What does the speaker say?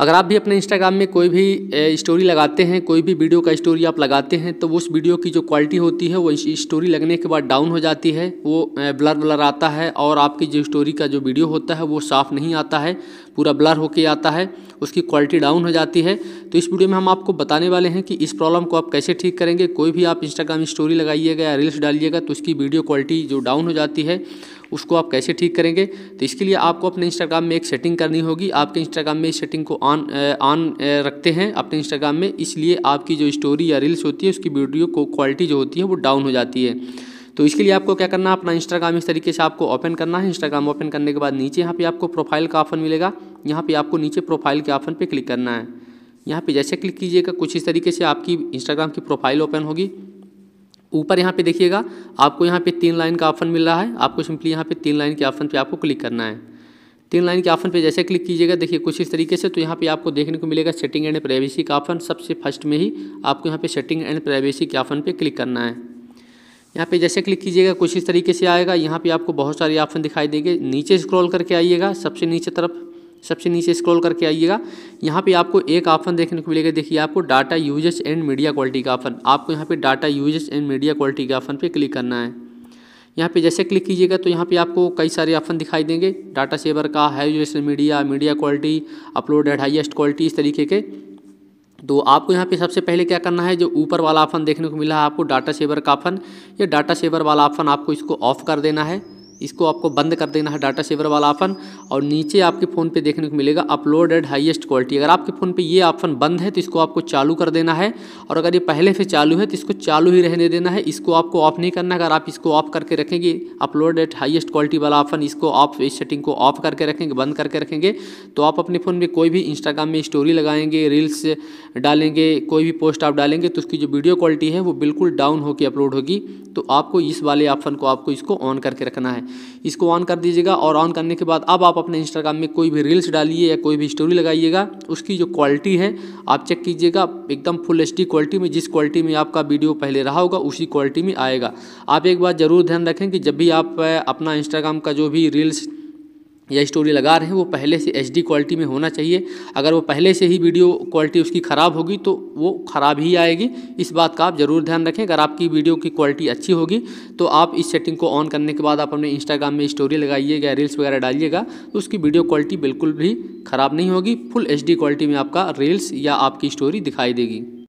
अगर आप भी अपने इंस्टाग्राम में कोई भी स्टोरी लगाते हैं कोई भी वीडियो का स्टोरी आप लगाते हैं तो उस वीडियो की जो क्वालिटी होती है वो स्टोरी लगने के बाद डाउन हो जाती है वो ब्लर ब्लर आता है और आपकी जो स्टोरी का जो वीडियो होता है वो साफ़ नहीं आता है पूरा ब्लर होके आता है उसकी क्वालिटी डाउन हो जाती है तो इस वीडियो में हम आपको बताने वाले हैं कि इस प्रॉब्लम को आप कैसे ठीक करेंगे कोई भी आप इंस्टाग्राम स्टोरी लगाइएगा या रील्स डालिएगा तो उसकी वीडियो क्वालिटी जो डाउन हो जाती है उसको आप कैसे ठीक करेंगे तो इसके लिए आपको अपने इंस्टाग्राम में एक सेटिंग करनी होगी आपके इंस्टाग्राम में इस सेटिंग को ऑन ऑन रखते हैं अपने इंस्टाग्राम में इसलिए आपकी जो स्टोरी या रील्स होती है उसकी वीडियो को क्वालिटी जो होती है वो डाउन हो जाती है तो इसके लिए आपको क्या करना अपना इंस्टाग्राम इस तरीके से आपको ओपन करना है इंस्टाग्राम ओपन करने के बाद नीचे यहाँ पे आपको प्रोफाइल का ऑप्शन मिलेगा यहाँ पे आपको नीचे प्रोफाइल के ऑप्शन पे क्लिक करना है यहाँ पे जैसे क्लिक कीजिएगा कुछ इस तरीके से आपकी इंस्टाग्राम की प्रोफाइल ओपन होगी ऊपर यहाँ पे देखिएगा आपको यहाँ पे तीन लाइन का ऑप्शन मिल रहा है आपको सिंपली यहाँ पे तीन लाइन के ऑप्शन पे आपको क्लिक करना है तीन लाइन के ऑप्शन पे जैसे क्लिक कीजिएगा देखिए कुछ इस तरीके से तो यहाँ पे आपको देखने को मिलेगा सेटिंग एंड प्राइवेसी का ऑप्शन सबसे फर्स्ट में ही आपको यहाँ पे सेटिंग एंड प्राइवेसी के ऑप्शन पे क्लिक करना है यहाँ पे जैसे क्लिक कीजिएगा कुछ इस तरीके से आएगा यहाँ पे आपको बहुत सारे ऑप्शन दिखाई देंगे नीचे स्क्रॉल करके आइएगा सबसे नीचे तरफ सबसे नीचे स्क्रॉल करके आइएगा यहाँ पे आपको एक ऑप्शन देखने को मिलेगा देखिए आपको data usage and media quality का ऑप्शन आपको यहाँ पे data usage and media quality के ऑप्शन पे क्लिक करना है यहाँ पे जैसे क्लिक कीजिएगा तो यहाँ पे आपको कई सारे ऑप्शन दिखाई देंगे डाटा सेवर का high usage media media quality uploaded highest quality इस तरीके के तो आपको यहाँ पे सबसे पहले क्या करना है जो ऊपर वाला ऑप्शन देखने को मिला है आपको डाटा सेवर का ऑप्शन ये डाटा सेवर वाला ऑप्शन आपको इसको ऑफ कर देना है इसको आपको बंद कर देना है डाटा सेवर वाला ऑप्शन और नीचे आपके फ़ोन पे देखने को मिलेगा अपलोड एट हाईएस्ट क्वालिटी अगर आपके फ़ोन पे ये ऑप्शन बंद है तो इसको आपको चालू कर देना है और अगर ये पहले से चालू है तो इसको चालू ही रहने देना है इसको आपको ऑफ नहीं करना अगर आप इसको ऑफ करके रखेंगे अपलोड एट हाइएस्ट क्वालिटी वाला ऑप्शन इसको ऑफ इस सेटिंग को ऑफ करके रखेंगे बंद करके रखेंगे तो आप अपने फ़ोन में कोई भी इंस्टाग्राम में स्टोरी लगाएंगे रील्स डालेंगे कोई भी पोस्ट आप डालेंगे तो उसकी जो वीडियो क्वालिटी है वो बिल्कुल डाउन होकर अपलोड होगी तो आपको इस वाले ऑप्शन को आपको इसको ऑन करके रखना है इसको ऑन कर दीजिएगा और ऑन करने के बाद अब आप अपने इंस्टाग्राम में कोई भी रील्स डालिए या कोई भी स्टोरी लगाइएगा उसकी जो क्वालिटी है आप चेक कीजिएगा एकदम फुल एच क्वालिटी में जिस क्वालिटी में आपका वीडियो पहले रहा होगा उसी क्वालिटी में आएगा आप एक बात ज़रूर ध्यान रखें कि जब भी आप अपना इंस्टाग्राम का जो भी रील्स या स्टोरी लगा रहे हैं वो पहले से एच क्वालिटी में होना चाहिए अगर वो पहले से ही वीडियो क्वालिटी उसकी ख़राब होगी तो वो ख़राब ही आएगी इस बात का आप ज़रूर ध्यान रखें अगर आपकी वीडियो की क्वालिटी अच्छी होगी तो आप इस सेटिंग को ऑन करने के बाद आप अपने इंस्टाग्राम में स्टोरी लगाइएगा रील्स वगैरह डालिएगा तो उसकी वीडियो क्वालिटी बिल्कुल भी ख़राब नहीं होगी फुल एच क्वालिटी में आपका रील्स या आपकी स्टोरी दिखाई देगी